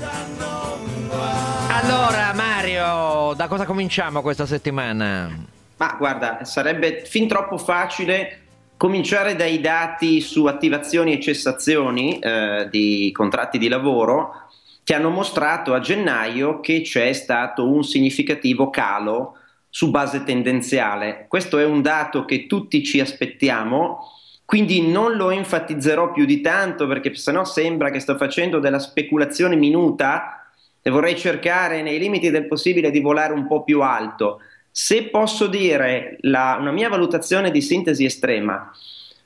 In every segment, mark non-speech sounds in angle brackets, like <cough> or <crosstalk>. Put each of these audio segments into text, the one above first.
Allora Mario, da cosa cominciamo questa settimana? Ma guarda, sarebbe fin troppo facile cominciare dai dati su attivazioni e cessazioni eh, di contratti di lavoro che hanno mostrato a gennaio che c'è stato un significativo calo su base tendenziale. Questo è un dato che tutti ci aspettiamo quindi non lo enfatizzerò più di tanto perché sennò sembra che sto facendo della speculazione minuta e vorrei cercare nei limiti del possibile di volare un po' più alto. Se posso dire la, una mia valutazione di sintesi estrema,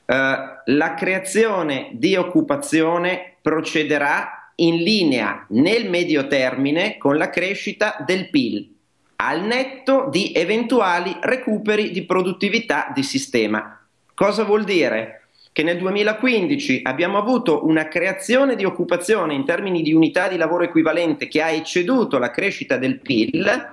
eh, la creazione di occupazione procederà in linea nel medio termine con la crescita del PIL, al netto di eventuali recuperi di produttività di sistema. Cosa vuol dire? che nel 2015 abbiamo avuto una creazione di occupazione in termini di unità di lavoro equivalente che ha ecceduto la crescita del PIL,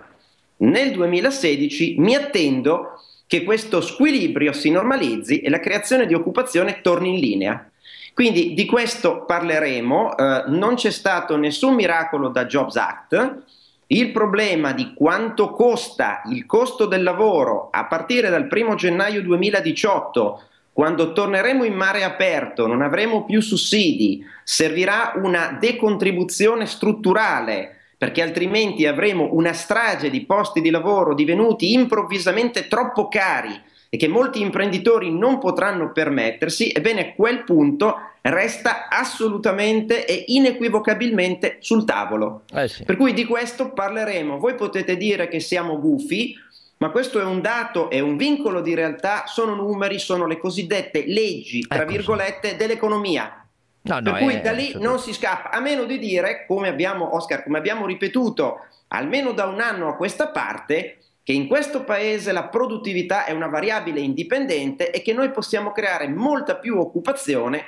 nel 2016 mi attendo che questo squilibrio si normalizzi e la creazione di occupazione torni in linea. Quindi di questo parleremo, eh, non c'è stato nessun miracolo da Jobs Act, il problema di quanto costa il costo del lavoro a partire dal 1 gennaio 2018 quando torneremo in mare aperto non avremo più sussidi, servirà una decontribuzione strutturale perché altrimenti avremo una strage di posti di lavoro divenuti improvvisamente troppo cari e che molti imprenditori non potranno permettersi, ebbene quel punto resta assolutamente e inequivocabilmente sul tavolo. Eh sì. Per cui di questo parleremo. Voi potete dire che siamo gufi, ma questo è un dato, è un vincolo di realtà, sono numeri, sono le cosiddette leggi, tra ecco virgolette, sì. dell'economia. No, no, per cui è... Eh, da lì certo. non si scappa, a meno di dire, come abbiamo, Oscar, come abbiamo ripetuto almeno da un anno a questa parte, che in questo paese la produttività è una variabile indipendente e che noi possiamo creare molta più occupazione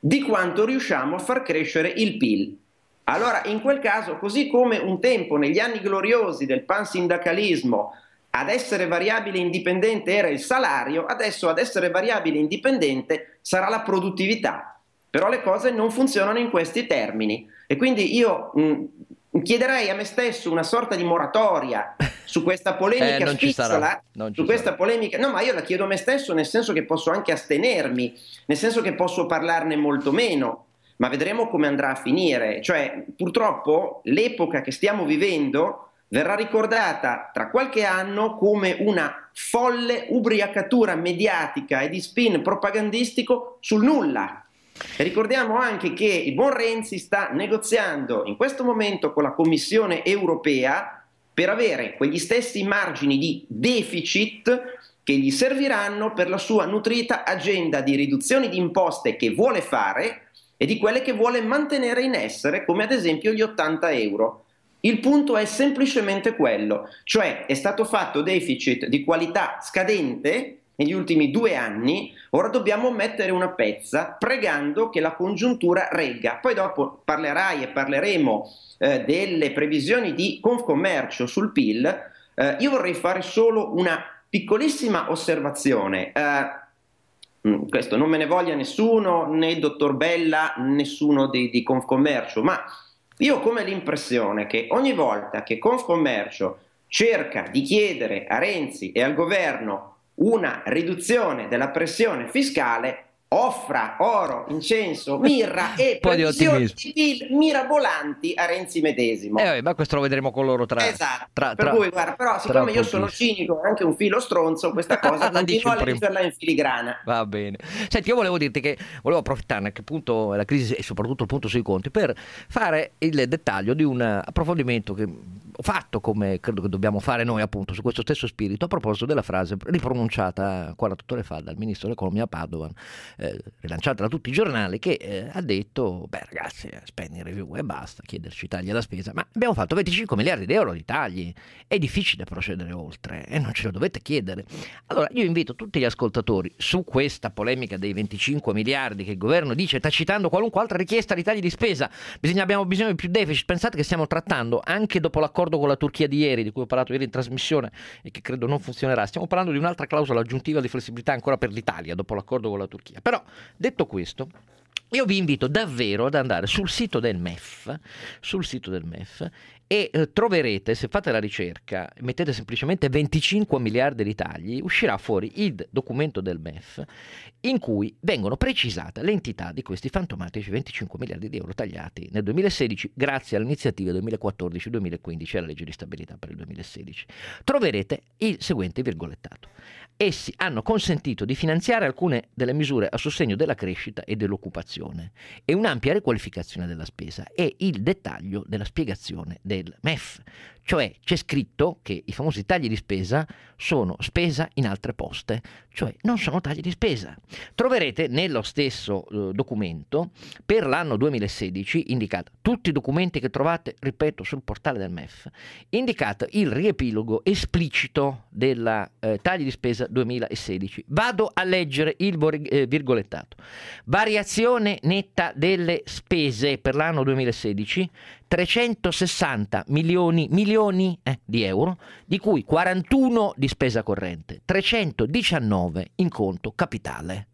di quanto riusciamo a far crescere il PIL. Allora, in quel caso, così come un tempo negli anni gloriosi del pansindacalismo ad essere variabile indipendente era il salario, adesso ad essere variabile indipendente sarà la produttività. Però le cose non funzionano in questi termini e quindi io mh, mm, chiederei a me stesso una sorta di moratoria su questa <laughs> eh, polemica eh, spizzola, su questa sarà. polemica. No, ma io la chiedo a me stesso nel senso che posso anche astenermi, nel senso che posso parlarne molto meno, ma vedremo come andrà a finire, cioè purtroppo l'epoca che stiamo vivendo verrà ricordata tra qualche anno come una folle ubriacatura mediatica e di spin propagandistico sul nulla. E ricordiamo anche che il buon Renzi sta negoziando in questo momento con la Commissione europea per avere quegli stessi margini di deficit che gli serviranno per la sua nutrita agenda di riduzioni di imposte che vuole fare e di quelle che vuole mantenere in essere, come ad esempio gli 80 euro. Il punto è semplicemente quello, cioè è stato fatto deficit di qualità scadente negli ultimi due anni, ora dobbiamo mettere una pezza pregando che la congiuntura regga. Poi dopo parlerai e parleremo eh, delle previsioni di Confcommercio sul PIL. Eh, io vorrei fare solo una piccolissima osservazione. Eh, mm, questo non me ne voglia nessuno, né il dottor Bella, nessuno di, di Confcommercio, ma io ho come l'impressione che ogni volta che Confcommercio cerca di chiedere a Renzi e al governo una riduzione della pressione fiscale, offra oro, incenso, mirra <laughs> e previsioni di mirabolanti a Renzi medesimo. Eh, ma questo lo vedremo con loro tra... Esatto, tra, tra, per cui guarda, però siccome io sono cinico e anche un filo stronzo, questa <laughs> cosa continuo a leggerla in filigrana. Va bene. Senti, io volevo dirti che volevo approfittarne a che appunto la crisi e soprattutto il punto sui conti per fare il dettaglio di un approfondimento che fatto come credo che dobbiamo fare noi appunto su questo stesso spirito a proposito della frase ripronunciata 48 ore fa dal ministro dell'economia Padovan eh, rilanciata da tutti i giornali che eh, ha detto beh ragazzi eh, spending review e basta chiederci tagli alla spesa ma abbiamo fatto 25 miliardi di euro di tagli è difficile procedere oltre e eh, non ce lo dovete chiedere allora io invito tutti gli ascoltatori su questa polemica dei 25 miliardi che il governo dice tacitando qualunque altra richiesta di tagli di spesa bisogna, abbiamo bisogno di più deficit pensate che stiamo trattando anche dopo l'accordo l'accordo con la Turchia di ieri, di cui ho parlato ieri in trasmissione e che credo non funzionerà, stiamo parlando di un'altra clausola aggiuntiva di flessibilità ancora per l'Italia dopo l'accordo con la Turchia. Però, detto questo, io vi invito davvero ad andare sul sito del MEF, sul sito del MEF e eh, troverete, se fate la ricerca, mettete semplicemente 25 miliardi di tagli, uscirà fuori il documento del MEF in cui vengono precisate le entità di questi fantomatici 25 miliardi di euro tagliati nel 2016 grazie all'iniziativa 2014-2015 e alla legge di stabilità per il 2016. Troverete il seguente virgolettato essi hanno consentito di finanziare alcune delle misure a sostegno della crescita e dell'occupazione e un'ampia riqualificazione della spesa. È il dettaglio della spiegazione del MEF. Cioè c'è scritto che i famosi tagli di spesa sono spesa in altre poste, cioè non sono tagli di spesa. Troverete nello stesso eh, documento per l'anno 2016 indicato tutti i documenti che trovate, ripeto, sul portale del MEF, indicato il riepilogo esplicito della eh, tagli di spesa 2016. Vado a leggere il eh, virgolettato. Variazione netta delle spese per l'anno 2016 360 milioni, milioni eh, di euro, di cui 41 di spesa corrente, 319 in conto capitale.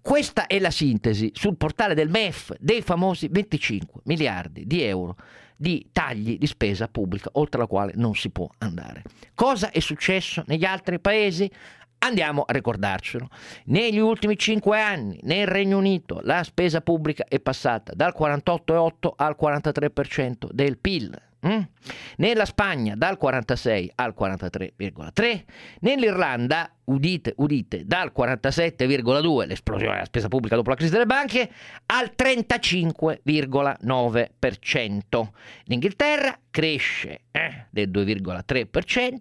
Questa è la sintesi sul portale del MEF dei famosi 25 miliardi di euro di tagli di spesa pubblica oltre la quale non si può andare. Cosa è successo negli altri paesi? Andiamo a ricordarcelo. Negli ultimi 5 anni nel Regno Unito la spesa pubblica è passata dal 48,8 al 43% del PIL. Mm? Nella Spagna dal 46 al 43,3, nell'Irlanda, udite, udite, dal 47,2, l'esplosione della spesa pubblica dopo la crisi delle banche, al 35,9%. L'Inghilterra cresce eh, del 2,3%,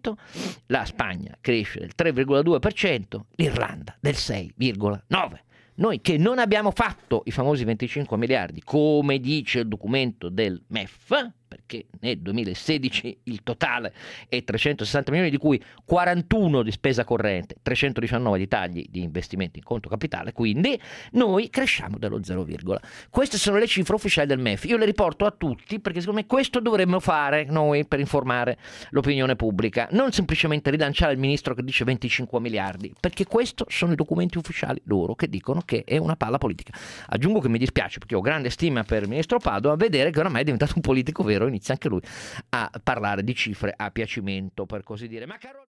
la Spagna cresce del 3,2%, l'Irlanda del 6,9%. Noi che non abbiamo fatto i famosi 25 miliardi, come dice il documento del MEF, perché nel 2016 il totale è 360 milioni, di cui 41 di spesa corrente, 319 di tagli di investimenti in conto capitale, quindi noi cresciamo dello 0, queste sono le cifre ufficiali del MEF, io le riporto a tutti perché secondo me questo dovremmo fare noi per informare l'opinione pubblica, non semplicemente rilanciare il ministro che dice 25 miliardi, perché questi sono i documenti ufficiali loro che dicono che è una palla politica. Aggiungo che mi dispiace perché ho grande stima per il ministro Padova, vedere che oramai è diventato un politico vero inizia anche lui a parlare di cifre a piacimento, per così dire. Ma caro...